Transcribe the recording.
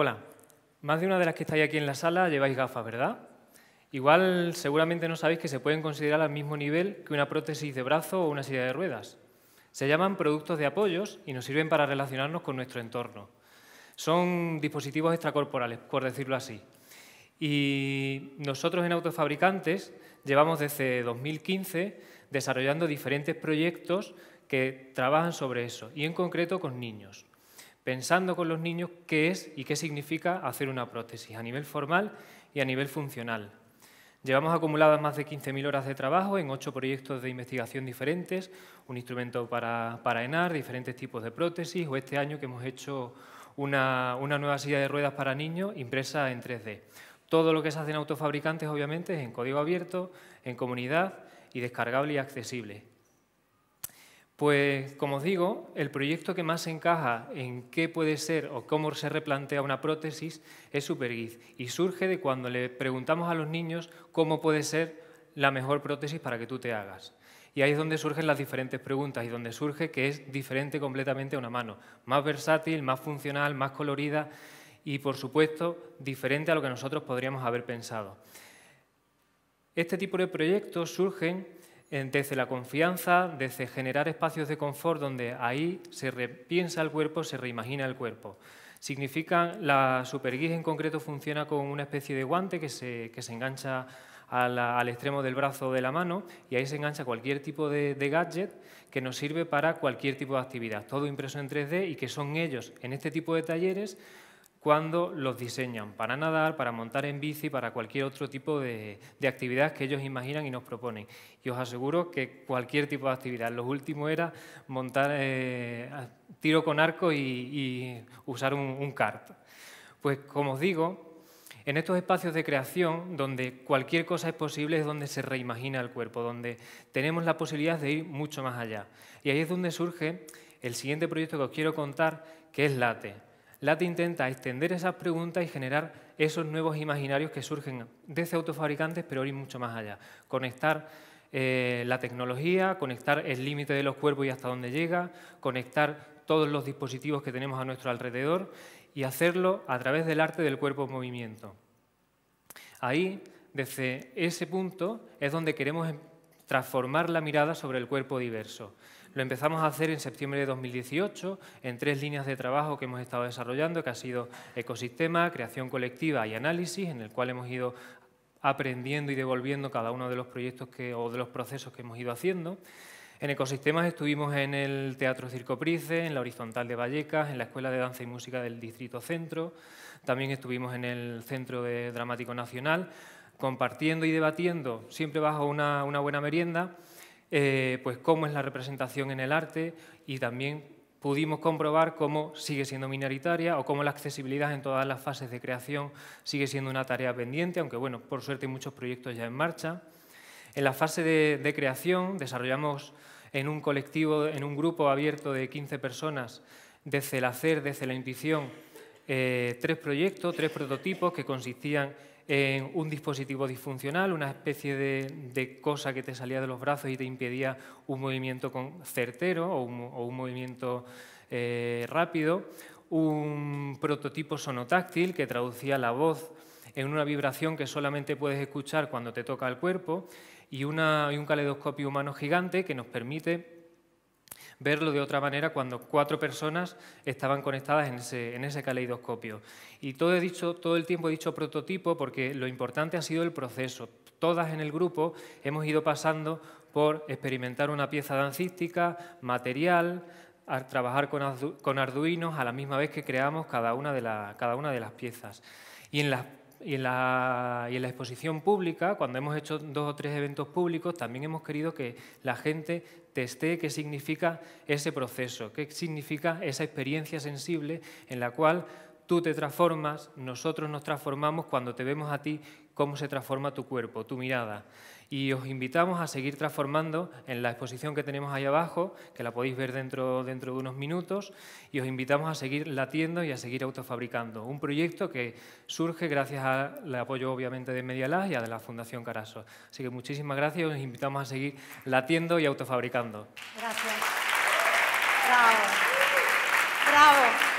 Hola, más de una de las que estáis aquí en la sala lleváis gafas, ¿verdad? Igual seguramente no sabéis que se pueden considerar al mismo nivel que una prótesis de brazo o una silla de ruedas. Se llaman productos de apoyos y nos sirven para relacionarnos con nuestro entorno. Son dispositivos extracorporales, por decirlo así. Y nosotros en Autofabricantes llevamos desde 2015 desarrollando diferentes proyectos que trabajan sobre eso, y en concreto con niños pensando con los niños qué es y qué significa hacer una prótesis a nivel formal y a nivel funcional. Llevamos acumuladas más de 15.000 horas de trabajo en ocho proyectos de investigación diferentes, un instrumento para, para, ENAR, diferentes tipos de prótesis, o este año que hemos hecho una, una nueva silla de ruedas para niños impresa en 3D. Todo lo que se hace en autofabricantes, obviamente, es en código abierto, en comunidad y descargable y accesible. Pues, como os digo, el proyecto que más encaja en qué puede ser o cómo se replantea una prótesis es SuperGiz y surge de cuando le preguntamos a los niños cómo puede ser la mejor prótesis para que tú te hagas. Y ahí es donde surgen las diferentes preguntas y donde surge que es diferente completamente a una mano, más versátil, más funcional, más colorida y, por supuesto, diferente a lo que nosotros podríamos haber pensado. Este tipo de proyectos surgen desde la confianza, desde generar espacios de confort donde ahí se repiensa el cuerpo, se reimagina el cuerpo. Significa, la superguis en concreto funciona con una especie de guante que se, que se engancha al, extremo del brazo de la mano y ahí se engancha cualquier tipo de, de, gadget que nos sirve para cualquier tipo de actividad, todo impreso en 3D y que son ellos en este tipo de talleres cuando los diseñan para nadar, para montar en bici, para cualquier otro tipo de, actividad que ellos imaginan y nos proponen. Y os aseguro que cualquier tipo de actividad. Lo último era montar eh, tiro con arco y, usar un, un kart. Pues como os digo, en estos espacios de creación, donde cualquier cosa es posible, es donde se reimagina el cuerpo, donde tenemos la posibilidad de ir mucho más allá. Y ahí es donde surge el siguiente proyecto que os quiero contar, que es LATE. LATE intenta extender esas preguntas y generar esos nuevos imaginarios que surgen desde autofabricantes, pero ir mucho más allá. Conectar eh, la tecnología, conectar el límite de los cuerpos y hasta dónde llega, conectar todos los dispositivos que tenemos a nuestro alrededor y hacerlo a través del arte del cuerpo en movimiento. Ahí, desde ese punto, es donde queremos transformar la mirada sobre el cuerpo diverso. Lo empezamos a hacer en septiembre de 2018 en tres líneas de trabajo que hemos estado desarrollando, que ha sido ecosistema, creación colectiva y análisis, en el cual hemos ido aprendiendo y devolviendo cada uno de los proyectos o de los procesos que hemos ido haciendo. En ecosistemas estuvimos en el Teatro Circo en la Horizontal de Vallecas, en la Escuela de Danza y Música del Distrito Centro, también estuvimos en el Centro de Dramático Nacional, compartiendo y debatiendo, siempre bajo una buena merienda, eh, pues cómo es la representación en el arte y también pudimos comprobar cómo sigue siendo minoritaria o cómo la accesibilidad en todas las fases de creación sigue siendo una tarea pendiente, aunque bueno, por suerte hay muchos proyectos ya en marcha. En la fase de, creación desarrollamos en un colectivo, en un grupo abierto de 15 personas, desde el hacer, desde la intuición, eh, tres proyectos, tres prototipos que consistían en un dispositivo disfuncional, una especie de, cosa que te salía de los brazos y te impedía un movimiento con certero o un, movimiento eh, rápido, un prototipo sonotáctil que traducía la voz en una vibración que solamente puedes escuchar cuando te toca el cuerpo y, y un caleidoscopio humano gigante que nos permite verlo de otra manera cuando cuatro personas estaban conectadas en ese, caleidoscopio. Y todo, he dicho, todo el tiempo he dicho prototipo porque lo importante ha sido el proceso. Todas en el grupo hemos ido pasando por experimentar una pieza dancística, material, trabajar con, arduinos a la misma vez que creamos cada una de, cada una de las piezas. Y en las y en, la, exposición pública, cuando hemos hecho dos o tres eventos públicos, también hemos querido que la gente testee qué significa ese proceso, qué significa esa experiencia sensible en la cual Tú te transformas, nosotros nos transformamos cuando te vemos a ti, cómo se transforma tu cuerpo, tu mirada. Y os invitamos a seguir transformando en la exposición que tenemos ahí abajo, que la podéis ver dentro, dentro de unos minutos, y os invitamos a seguir latiendo y a seguir autofabricando. Un proyecto que surge gracias al apoyo, obviamente, de Medialab y de la Fundación Caraso. Así que muchísimas gracias y os invitamos a seguir latiendo y autofabricando. Gracias. Bravo. Bravo.